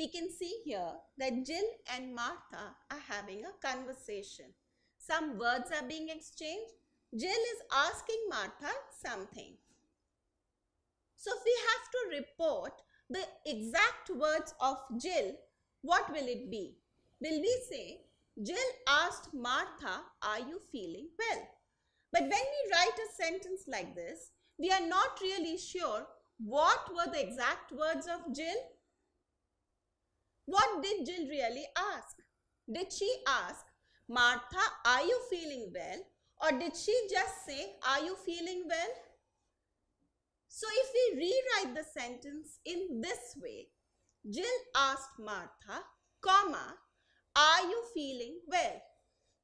we can see here that Jill and Martha are having a conversation. Some words are being exchanged. Jill is asking Martha something. So if we have to report the exact words of Jill, what will it be? Will we say, Jill asked Martha, are you feeling well? But when we write a sentence like this, we are not really sure what were the exact words of Jill what did Jill really ask? Did she ask, Martha, are you feeling well? Or did she just say, are you feeling well? So if we rewrite the sentence in this way, Jill asked Martha, comma, are you feeling well?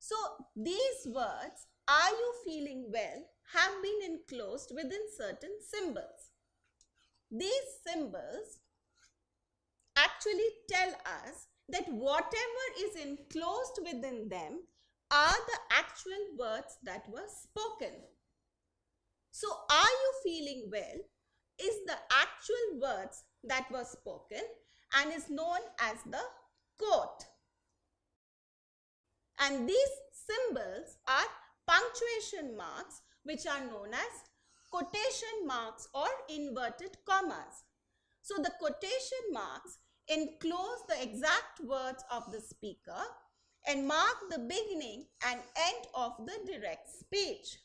So these words, are you feeling well, have been enclosed within certain symbols. These symbols actually tell us that whatever is enclosed within them are the actual words that were spoken. So, are you feeling well is the actual words that were spoken and is known as the quote. And these symbols are punctuation marks which are known as quotation marks or inverted commas. So, the quotation marks enclose the exact words of the speaker and mark the beginning and end of the direct speech.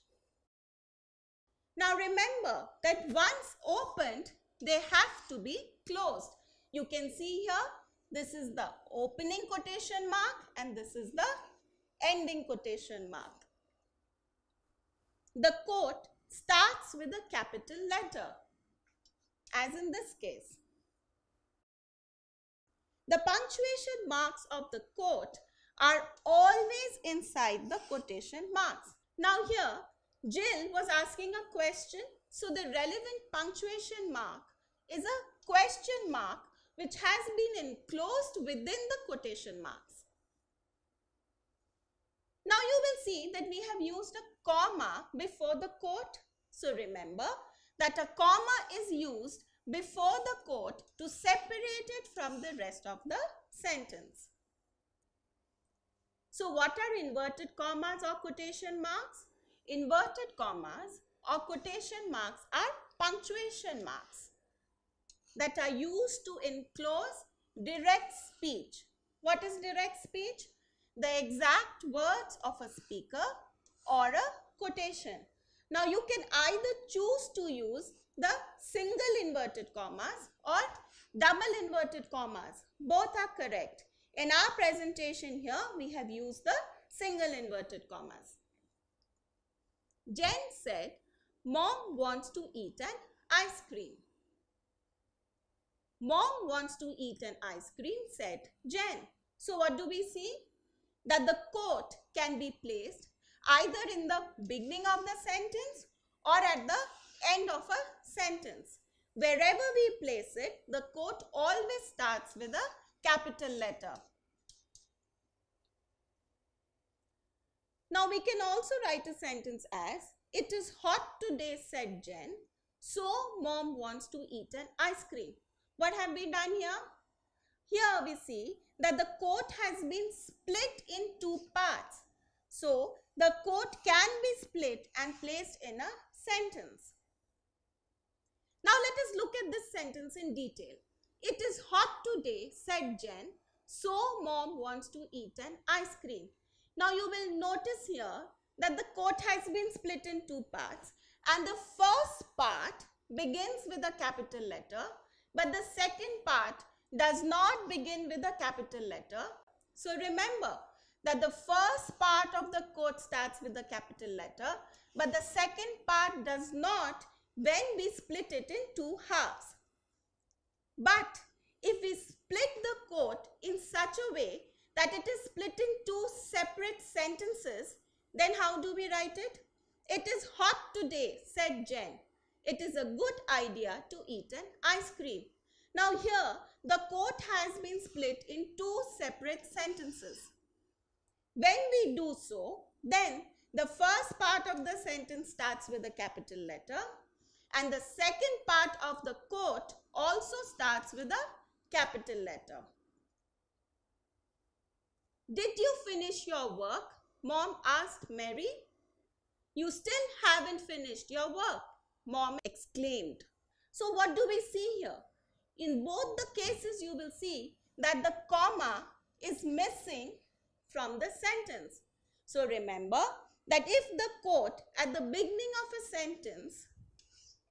Now remember that once opened, they have to be closed. You can see here, this is the opening quotation mark and this is the ending quotation mark. The quote starts with a capital letter, as in this case. The punctuation marks of the quote are always inside the quotation marks. Now here, Jill was asking a question. So the relevant punctuation mark is a question mark which has been enclosed within the quotation marks. Now you will see that we have used a comma before the quote. So remember that a comma is used before the court to separate it from the rest of the sentence. So what are inverted commas or quotation marks? Inverted commas or quotation marks are punctuation marks that are used to enclose direct speech. What is direct speech? The exact words of a speaker or a quotation. Now you can either choose to use the single inverted commas or double inverted commas. Both are correct. In our presentation here, we have used the single inverted commas. Jen said, Mom wants to eat an ice cream. Mom wants to eat an ice cream, said Jen. So what do we see? That the quote can be placed either in the beginning of the sentence or at the end of a sentence. Wherever we place it, the quote always starts with a capital letter. Now we can also write a sentence as, it is hot today said Jen, so mom wants to eat an ice cream. What have we done here? Here we see that the quote has been split in two parts. So the quote can be split and placed in a sentence. Now let us look at this sentence in detail. It is hot today, said Jen. So mom wants to eat an ice cream. Now you will notice here that the quote has been split in two parts and the first part begins with a capital letter but the second part does not begin with a capital letter. So remember that the first part of the quote starts with a capital letter but the second part does not when we split it in two halves. But if we split the quote in such a way that it is split in two separate sentences, then how do we write it? It is hot today, said Jen. It is a good idea to eat an ice cream. Now here, the quote has been split in two separate sentences. When we do so, then the first part of the sentence starts with a capital letter and the second part of the quote also starts with a capital letter. Did you finish your work? Mom asked Mary. You still haven't finished your work, Mom exclaimed. So what do we see here? In both the cases you will see that the comma is missing from the sentence. So remember that if the quote at the beginning of a sentence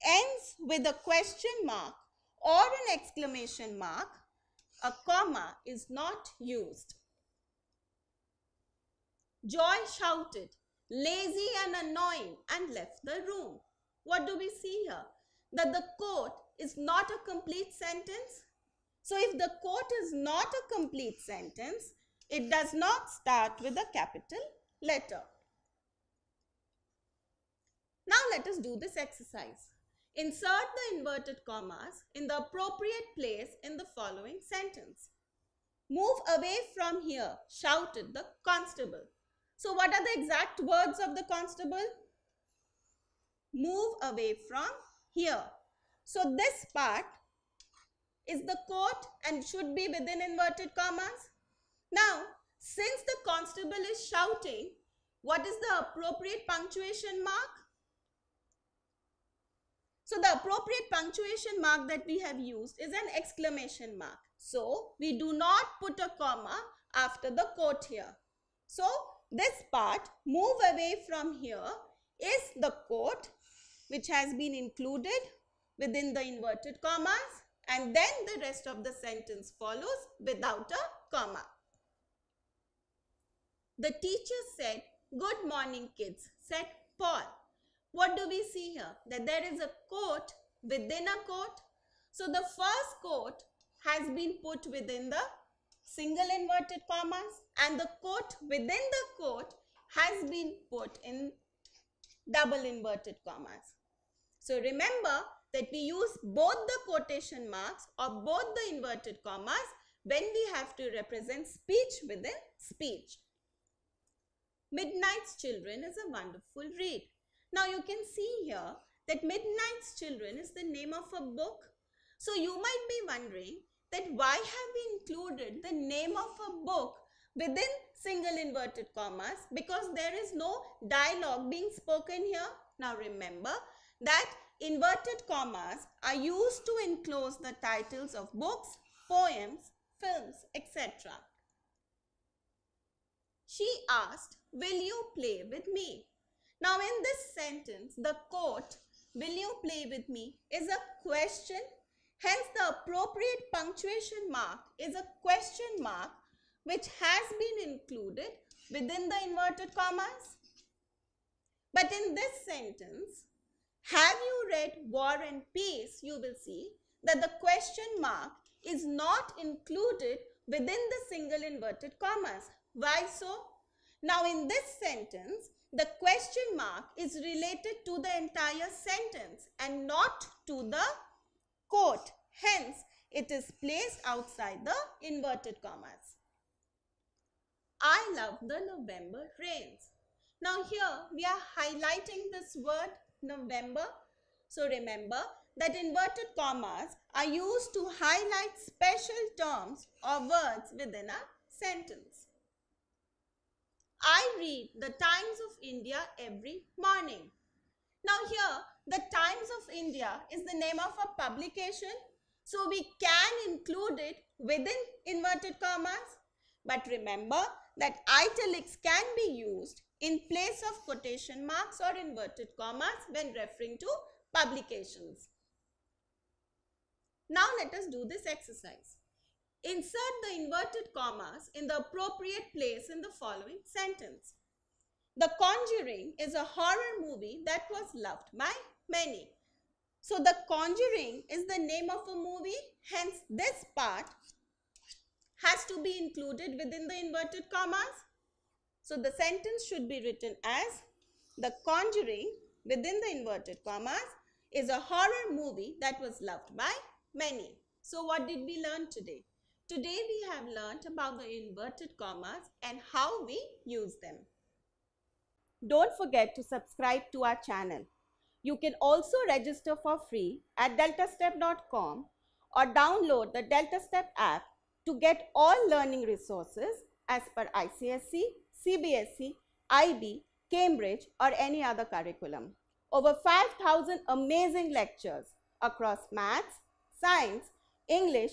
ends with a question mark or an exclamation mark, a comma is not used. Joy shouted, lazy and annoying and left the room. What do we see here? That the quote is not a complete sentence. So if the quote is not a complete sentence, it does not start with a capital letter. Now let us do this exercise. Insert the inverted commas in the appropriate place in the following sentence. Move away from here, shouted the constable. So what are the exact words of the constable? Move away from here. So this part is the quote and should be within inverted commas. Now, since the constable is shouting, what is the appropriate punctuation mark? So the appropriate punctuation mark that we have used is an exclamation mark. So we do not put a comma after the quote here. So this part move away from here is the quote which has been included within the inverted commas and then the rest of the sentence follows without a comma. The teacher said, good morning kids, said Paul what do we see here? That there is a coat within a coat. So the first coat has been put within the single inverted commas and the coat within the coat has been put in double inverted commas. So remember that we use both the quotation marks or both the inverted commas when we have to represent speech within speech. Midnight's Children is a wonderful read. Now you can see here that Midnight's Children is the name of a book. So you might be wondering that why have we included the name of a book within single inverted commas because there is no dialogue being spoken here. Now remember that inverted commas are used to enclose the titles of books, poems, films, etc. She asked, will you play with me? Now in this sentence, the quote will you play with me, is a question. Hence the appropriate punctuation mark is a question mark which has been included within the inverted commas. But in this sentence, have you read War and Peace, you will see that the question mark is not included within the single inverted commas. Why so? Now in this sentence, the question mark is related to the entire sentence and not to the quote. Hence, it is placed outside the inverted commas. I love the November rains. Now here we are highlighting this word November. So remember that inverted commas are used to highlight special terms or words within a sentence. I read the Times of India every morning. Now here, the Times of India is the name of a publication. So we can include it within inverted commas. But remember that italics can be used in place of quotation marks or inverted commas when referring to publications. Now let us do this exercise. Insert the inverted commas in the appropriate place in the following sentence. The Conjuring is a horror movie that was loved by many. So The Conjuring is the name of a movie, hence this part has to be included within the inverted commas. So the sentence should be written as The Conjuring within the inverted commas is a horror movie that was loved by many. So what did we learn today? Today we have learnt about the inverted commas and how we use them. Don't forget to subscribe to our channel. You can also register for free at deltastep.com or download the DeltaStep app to get all learning resources as per ICSE, CBSE, IB, Cambridge or any other curriculum. Over 5,000 amazing lectures across maths, science, English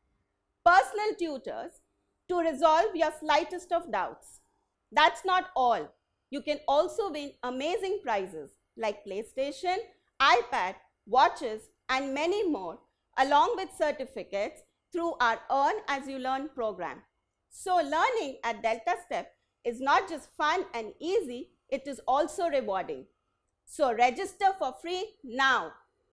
personal tutors to resolve your slightest of doubts. That's not all. You can also win amazing prizes like PlayStation, iPad, watches and many more along with certificates through our Earn As You Learn program. So learning at Delta Step is not just fun and easy, it is also rewarding. So register for free now